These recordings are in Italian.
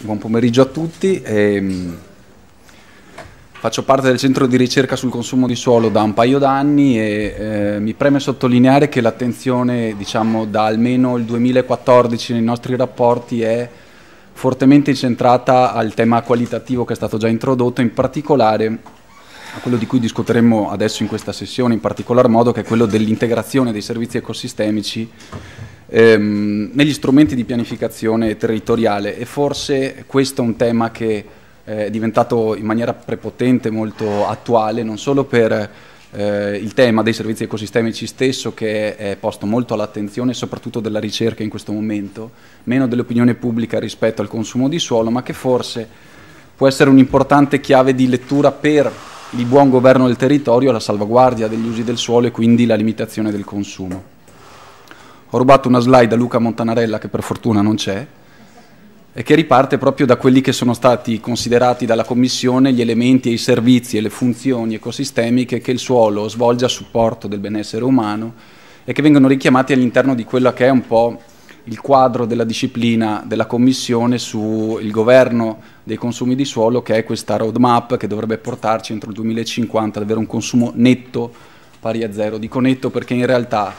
Buon pomeriggio a tutti. Ehm, faccio parte del centro di ricerca sul consumo di suolo da un paio d'anni e eh, mi preme sottolineare che l'attenzione, diciamo, da almeno il 2014 nei nostri rapporti è fortemente incentrata al tema qualitativo che è stato già introdotto, in particolare a quello di cui discuteremo adesso in questa sessione, in particolar modo che è quello dell'integrazione dei servizi ecosistemici ehm, negli strumenti di pianificazione territoriale e forse questo è un tema che eh, è diventato in maniera prepotente molto attuale non solo per eh, il tema dei servizi ecosistemici stesso che è posto molto all'attenzione soprattutto della ricerca in questo momento, meno dell'opinione pubblica rispetto al consumo di suolo, ma che forse può essere un'importante chiave di lettura per il buon governo del territorio, la salvaguardia degli usi del suolo e quindi la limitazione del consumo. Ho rubato una slide a Luca Montanarella che per fortuna non c'è e che riparte proprio da quelli che sono stati considerati dalla Commissione gli elementi e i servizi e le funzioni ecosistemiche che il suolo svolge a supporto del benessere umano e che vengono richiamati all'interno di quello che è un po' il quadro della disciplina della Commissione sul governo dei consumi di suolo, che è questa roadmap che dovrebbe portarci entro il 2050 ad avere un consumo netto pari a zero. Dico netto perché in realtà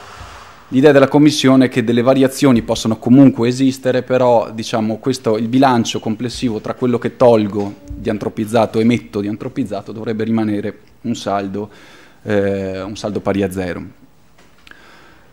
l'idea della Commissione è che delle variazioni possono comunque esistere, però diciamo, questo, il bilancio complessivo tra quello che tolgo di antropizzato e metto di antropizzato dovrebbe rimanere un saldo, eh, un saldo pari a zero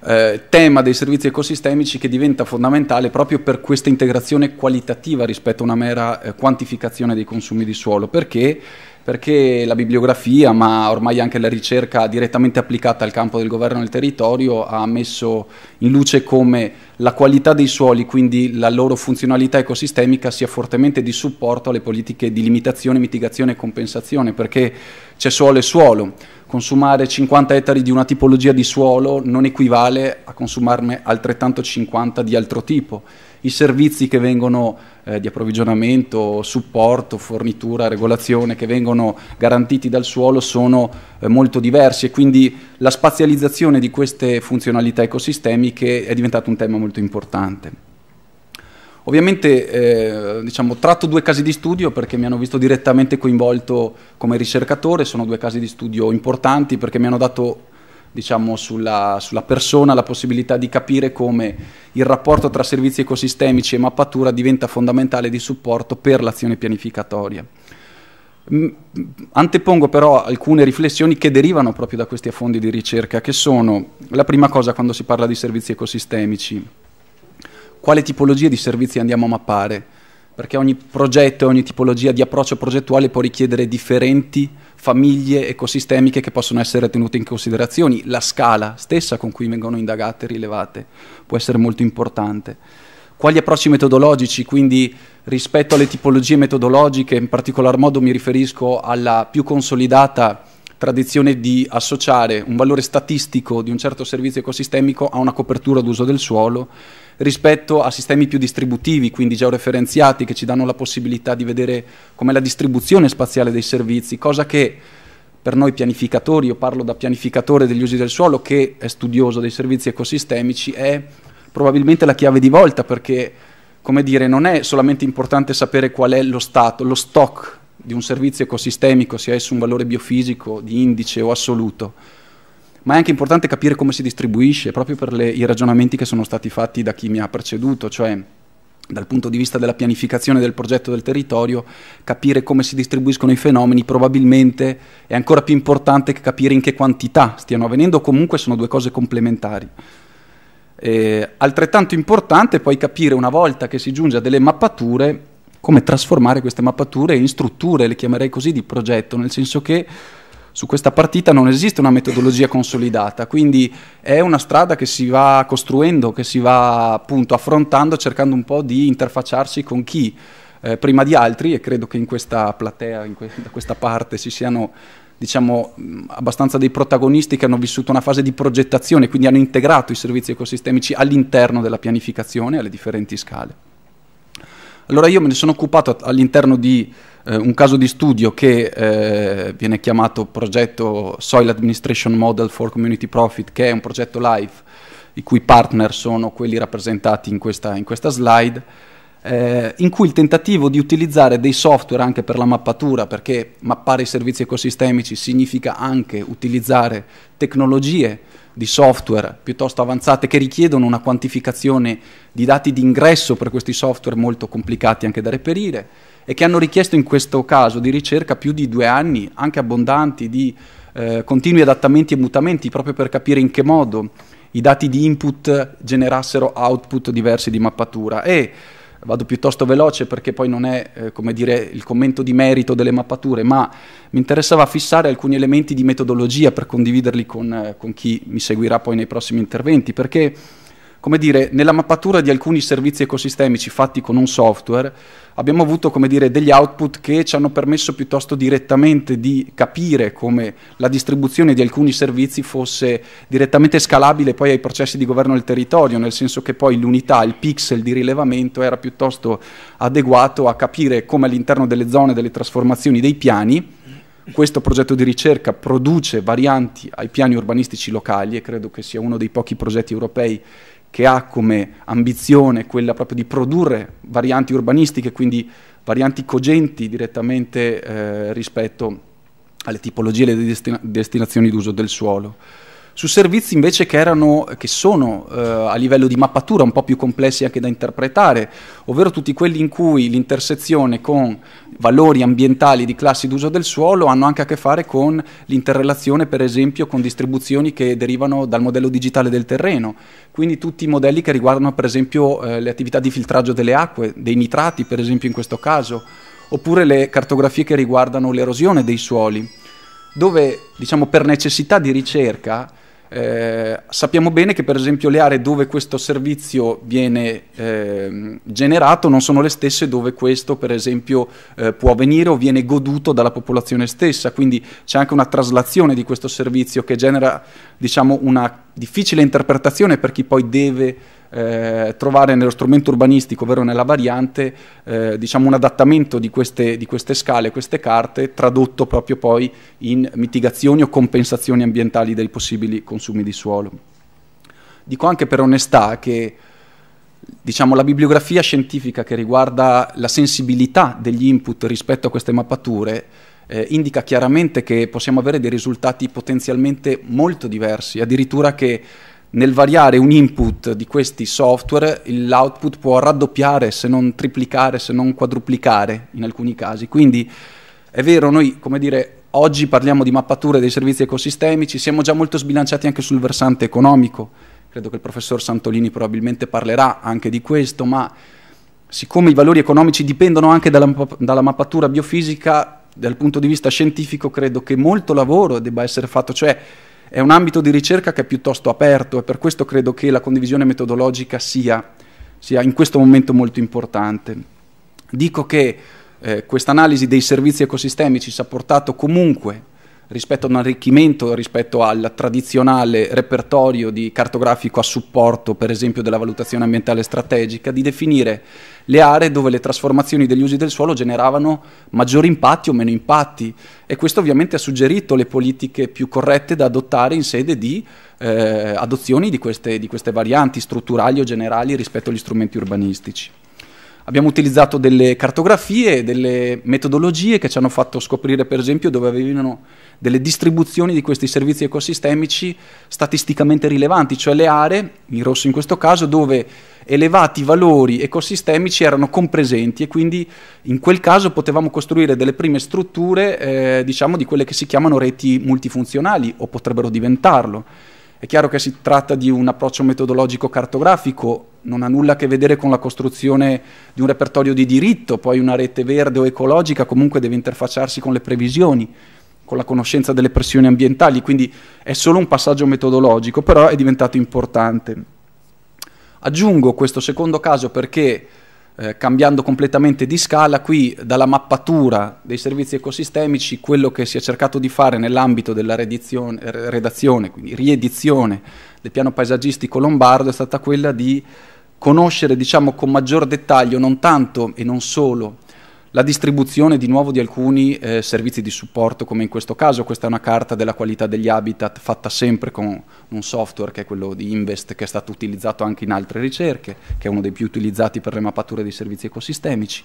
eh, tema dei servizi ecosistemici che diventa fondamentale proprio per questa integrazione qualitativa rispetto a una mera eh, quantificazione dei consumi di suolo, perché perché la bibliografia, ma ormai anche la ricerca direttamente applicata al campo del governo del territorio, ha messo in luce come la qualità dei suoli, quindi la loro funzionalità ecosistemica, sia fortemente di supporto alle politiche di limitazione, mitigazione e compensazione, perché c'è suolo e suolo consumare 50 ettari di una tipologia di suolo non equivale a consumarne altrettanto 50 di altro tipo. I servizi che vengono eh, di approvvigionamento, supporto, fornitura, regolazione che vengono garantiti dal suolo sono eh, molto diversi e quindi la spazializzazione di queste funzionalità ecosistemiche è diventato un tema molto importante. Ovviamente eh, diciamo, tratto due casi di studio perché mi hanno visto direttamente coinvolto come ricercatore, sono due casi di studio importanti perché mi hanno dato diciamo, sulla, sulla, persona la possibilità di capire come il rapporto tra servizi ecosistemici e mappatura diventa fondamentale di supporto per l'azione pianificatoria. Antepongo però alcune riflessioni che derivano proprio da questi affondi di ricerca, che sono la prima cosa quando si parla di servizi ecosistemici quale tipologia di servizi andiamo a mappare, perché ogni progetto e ogni tipologia di approccio progettuale può richiedere differenti famiglie ecosistemiche che possono essere tenute in considerazione, la scala stessa con cui vengono indagate e rilevate può essere molto importante. Quali approcci metodologici, quindi rispetto alle tipologie metodologiche, in particolar modo mi riferisco alla più consolidata tradizione di associare un valore statistico di un certo servizio ecosistemico a una copertura d'uso del suolo rispetto a sistemi più distributivi, quindi georeferenziati, che ci danno la possibilità di vedere come la distribuzione spaziale dei servizi, cosa che per noi pianificatori, io parlo da pianificatore degli usi del suolo che è studioso dei servizi ecosistemici, è probabilmente la chiave di volta perché, come dire, non è solamente importante sapere qual è lo stato, lo stock di un servizio ecosistemico, sia esso un valore biofisico, di indice o assoluto, ma è anche importante capire come si distribuisce, proprio per le, i ragionamenti che sono stati fatti da chi mi ha preceduto, cioè dal punto di vista della pianificazione del progetto del territorio, capire come si distribuiscono i fenomeni probabilmente è ancora più importante che capire in che quantità stiano avvenendo, comunque sono due cose complementari. Eh, altrettanto importante è poi capire una volta che si giunge a delle mappature come trasformare queste mappature in strutture, le chiamerei così, di progetto, nel senso che su questa partita non esiste una metodologia consolidata, quindi è una strada che si va costruendo, che si va appunto affrontando, cercando un po' di interfacciarsi con chi eh, prima di altri e credo che in questa platea, in que- da questa parte, ci siano diciamo abbastanza dei protagonisti che hanno vissuto una fase di progettazione, quindi hanno integrato i servizi ecosistemici all'interno della pianificazione alle differenti scale. Allora io me ne sono occupato all'interno di eh, un caso di studio che eh, viene chiamato progetto Soil Administration Model for Community Profit, che è un progetto live, i cui partner sono quelli rappresentati in questa, in questa slide eh, in cui il tentativo di utilizzare dei software anche per la mappatura, perché mappare i servizi ecosistemici significa anche utilizzare tecnologie di software piuttosto avanzate che richiedono una quantificazione di dati di ingresso per questi software molto complicati anche da reperire e che hanno richiesto in questo caso di ricerca più di due anni, anche abbondanti, di eh, continui adattamenti e mutamenti proprio per capire in che modo i dati di input generassero output diversi di mappatura e vado piuttosto veloce perché poi non è eh, come dire, il commento di merito delle mappature, ma mi interessava fissare alcuni elementi di metodologia per condividerli con, eh, con chi mi seguirà poi nei prossimi interventi, perché come dire, nella mappatura di alcuni servizi ecosistemici fatti con un software, abbiamo avuto come dire, degli output che ci hanno permesso piuttosto direttamente di capire come la distribuzione di alcuni servizi fosse direttamente scalabile poi ai processi di governo del territorio, nel senso che poi l'unità, il pixel di rilevamento era piuttosto adeguato a capire come all'interno delle zone delle trasformazioni dei piani questo progetto di ricerca produce varianti ai piani urbanistici locali e credo che sia uno dei pochi progetti europei che ha come ambizione quella proprio di produrre varianti urbanistiche, quindi varianti cogenti direttamente eh, rispetto alle tipologie e alle destina- destinazioni d'uso del suolo su servizi invece che, erano, che sono eh, a livello di mappatura un po' più complessi anche da interpretare, ovvero tutti quelli in cui l'intersezione con valori ambientali di classi d'uso del suolo hanno anche a che fare con l'interrelazione per esempio con distribuzioni che derivano dal modello digitale del terreno, quindi tutti i modelli che riguardano per esempio eh, le attività di filtraggio delle acque, dei nitrati per esempio in questo caso, oppure le cartografie che riguardano l'erosione dei suoli dove diciamo per necessità di ricerca eh, sappiamo bene che per esempio le aree dove questo servizio viene eh, generato non sono le stesse dove questo per esempio eh, può avvenire o viene goduto dalla popolazione stessa, quindi c'è anche una traslazione di questo servizio che genera diciamo, una difficile interpretazione per chi poi deve eh, trovare nello strumento urbanistico, ovvero nella variante, eh, diciamo un adattamento di queste, di queste scale, queste carte, tradotto proprio poi in mitigazioni o compensazioni ambientali dei possibili consumi di suolo. Dico anche per onestà che diciamo, la bibliografia scientifica che riguarda la sensibilità degli input rispetto a queste mappature eh, indica chiaramente che possiamo avere dei risultati potenzialmente molto diversi, addirittura che nel variare un input di questi software l'output può raddoppiare, se non triplicare, se non quadruplicare in alcuni casi. Quindi è vero, noi come dire, oggi parliamo di mappature dei servizi ecosistemici, siamo già molto sbilanciati anche sul versante economico. Credo che il professor Santolini probabilmente parlerà anche di questo, ma siccome i valori economici dipendono anche dalla, dalla mappatura biofisica, dal punto di vista scientifico credo che molto lavoro debba essere fatto, cioè è un ambito di ricerca che è piuttosto aperto e per questo credo che la condivisione metodologica sia, sia in questo momento molto importante. Dico che eh, questa analisi dei servizi ecosistemici ci ha portato comunque rispetto a un arricchimento rispetto al tradizionale repertorio di cartografico a supporto, per esempio, della valutazione ambientale strategica, di definire le aree dove le trasformazioni degli usi del suolo generavano maggiori impatti o meno impatti e questo ovviamente ha suggerito le politiche più corrette da adottare in sede di eh, adozioni di queste, di queste varianti strutturali o generali rispetto agli strumenti urbanistici abbiamo utilizzato delle cartografie, delle metodologie che ci hanno fatto scoprire per esempio dove avevano delle distribuzioni di questi servizi ecosistemici statisticamente rilevanti, cioè le aree, in rosso in questo caso, dove elevati valori ecosistemici erano compresenti e quindi in quel caso potevamo costruire delle prime strutture, eh, diciamo, di quelle che si chiamano reti multifunzionali o potrebbero diventarlo. È chiaro che si tratta di un approccio metodologico cartografico non ha nulla a che vedere con la costruzione di un repertorio di diritto, poi una rete verde o ecologica comunque deve interfacciarsi con le previsioni, con la conoscenza delle pressioni ambientali, quindi è solo un passaggio metodologico, però è diventato importante. Aggiungo questo secondo caso perché eh, cambiando completamente di scala, qui dalla mappatura dei servizi ecosistemici, quello che si è cercato di fare nell'ambito della redazione, quindi riedizione del piano paesaggistico lombardo è stata quella di conoscere diciamo, con maggior dettaglio non tanto e non solo la distribuzione di nuovo di alcuni eh, servizi di supporto come in questo caso, questa è una carta della qualità degli habitat fatta sempre con un software che è quello di Invest che è stato utilizzato anche in altre ricerche, che è uno dei più utilizzati per le mappature dei servizi ecosistemici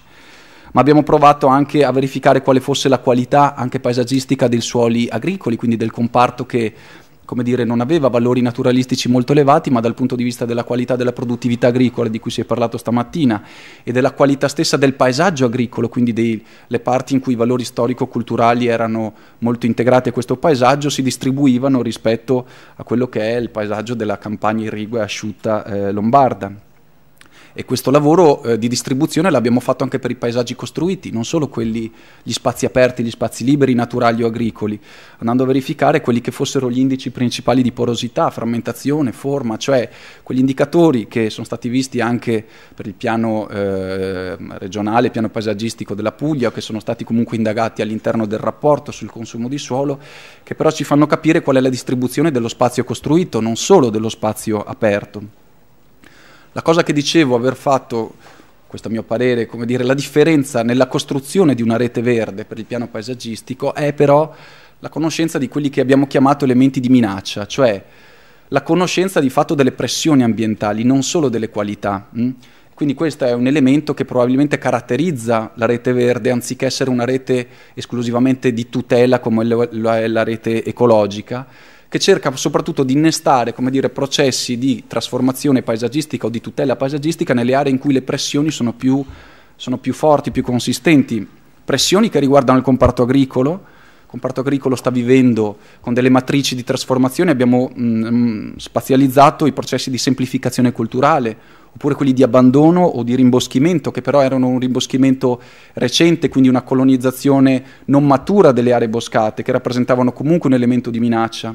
ma abbiamo provato anche a verificare quale fosse la qualità anche paesaggistica dei suoli agricoli, quindi del comparto che come dire, non aveva valori naturalistici molto elevati, ma dal punto di vista della qualità della produttività agricola di cui si è parlato stamattina e della qualità stessa del paesaggio agricolo, quindi delle parti in cui i valori storico-culturali erano molto integrati a questo paesaggio, si distribuivano rispetto a quello che è il paesaggio della campagna irrigua e asciutta eh, lombarda e questo lavoro eh, di distribuzione l'abbiamo fatto anche per i paesaggi costruiti, non solo quelli, gli spazi aperti, gli spazi liberi, naturali o agricoli, andando a verificare quelli che fossero gli indici principali di porosità, frammentazione, forma, cioè quegli indicatori che sono stati visti anche per il piano eh, regionale, piano paesaggistico della Puglia, che sono stati comunque indagati all'interno del rapporto sul consumo di suolo, che però ci fanno capire qual è la distribuzione dello spazio costruito, non solo dello spazio aperto. La cosa che dicevo, aver fatto, questo a mio parere, come dire, la differenza nella costruzione di una rete verde per il piano paesaggistico è però la conoscenza di quelli che abbiamo chiamato elementi di minaccia, cioè la conoscenza di fatto delle pressioni ambientali, non solo delle qualità. Hm? Quindi questo è un elemento che probabilmente caratterizza la rete verde anziché essere una rete esclusivamente di tutela come è la rete ecologica che cerca soprattutto di innestare dire, processi di trasformazione paesaggistica o di tutela paesaggistica nelle aree in cui le pressioni sono più, sono più forti, più consistenti. Pressioni che riguardano il comparto agricolo, il comparto agricolo sta vivendo con delle matrici di trasformazione, abbiamo mh, mm, mm, spazializzato i processi di semplificazione culturale, oppure quelli di abbandono o di rimboschimento, che però erano un rimboschimento recente, quindi una colonizzazione non matura delle aree boscate, che rappresentavano comunque un elemento di minaccia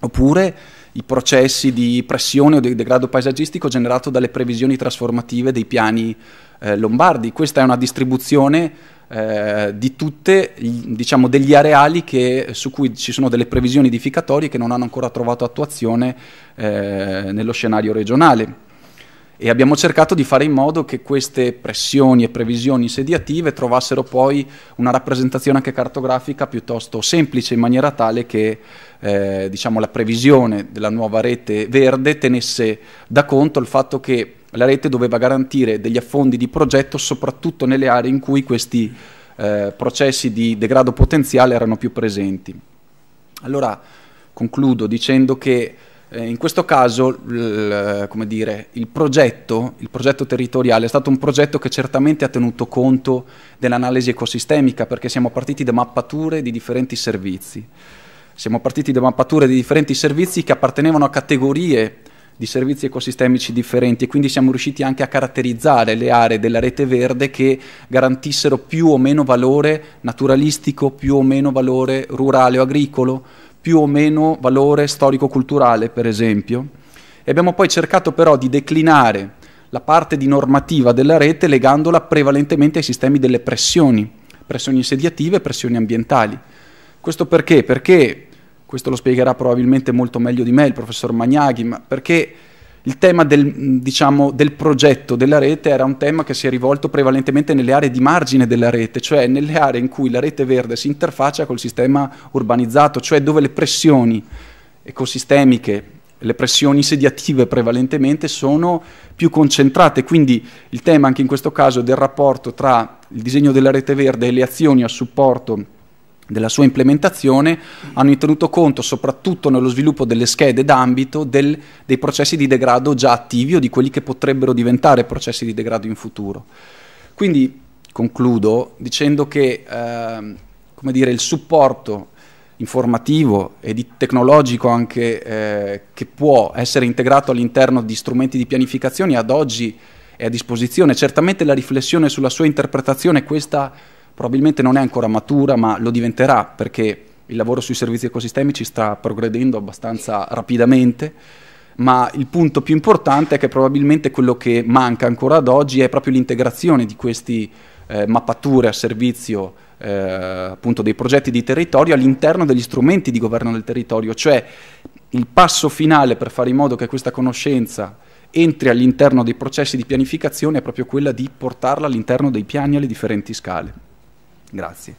oppure i processi di pressione o di degrado paesaggistico generato dalle previsioni trasformative dei piani eh, lombardi. Questa è una distribuzione eh, di tutti diciamo, degli areali che, su cui ci sono delle previsioni edificatorie che non hanno ancora trovato attuazione eh, nello scenario regionale e abbiamo cercato di fare in modo che queste pressioni e previsioni sediative trovassero poi una rappresentazione anche cartografica piuttosto semplice in maniera tale che eh, diciamo, la previsione della nuova rete verde tenesse da conto il fatto che la rete doveva garantire degli affondi di progetto soprattutto nelle aree in cui questi eh, processi di degrado potenziale erano più presenti. Allora concludo dicendo che eh, in questo caso l, dire, il, progetto, il progetto territoriale è stato un progetto che certamente ha tenuto conto dell'analisi ecosistemica perché siamo partiti da mappature di differenti servizi. Siamo partiti da mappature di differenti servizi che appartenevano a categorie di servizi ecosistemici differenti e quindi siamo riusciti anche a caratterizzare le aree della rete verde che garantissero più o meno valore naturalistico, più o meno valore rurale o agricolo, più o meno valore storico-culturale, per esempio, e abbiamo poi cercato però di declinare la parte di normativa della rete legandola prevalentemente ai sistemi delle pressioni, pressioni insediative e pressioni ambientali. Questo perché? Perché, questo lo spiegherà probabilmente molto meglio di me il professor Magnaghi, ma perché il tema del, diciamo, del, progetto della rete era un tema che si è rivolto prevalentemente nelle aree di margine della rete, cioè nelle aree in cui la rete verde si interfaccia col sistema urbanizzato, cioè dove le pressioni ecosistemiche, le pressioni sediative prevalentemente sono più concentrate. Quindi il tema anche in questo caso del rapporto tra il disegno della rete verde e le azioni a supporto della sua implementazione hanno tenuto conto soprattutto nello sviluppo delle schede d'ambito del, dei processi di degrado già attivi o di quelli che potrebbero diventare processi di degrado in futuro. Quindi concludo dicendo che eh, dire, il supporto informativo e di tecnologico anche eh, che può essere integrato all'interno di strumenti di pianificazione ad oggi è a disposizione. Certamente la riflessione sulla sua interpretazione, questa probabilmente non è ancora matura, ma lo diventerà perché il lavoro sui servizi ecosistemici sta progredendo abbastanza rapidamente, ma il punto più importante è che probabilmente quello che manca ancora ad oggi è proprio l'integrazione di queste eh, mappature a servizio eh, appunto dei progetti di territorio all'interno degli strumenti di governo del territorio, cioè il passo finale per fare in modo che questa conoscenza entri all'interno dei processi di pianificazione è proprio quella di portarla all'interno dei piani alle differenti scale. Grazie.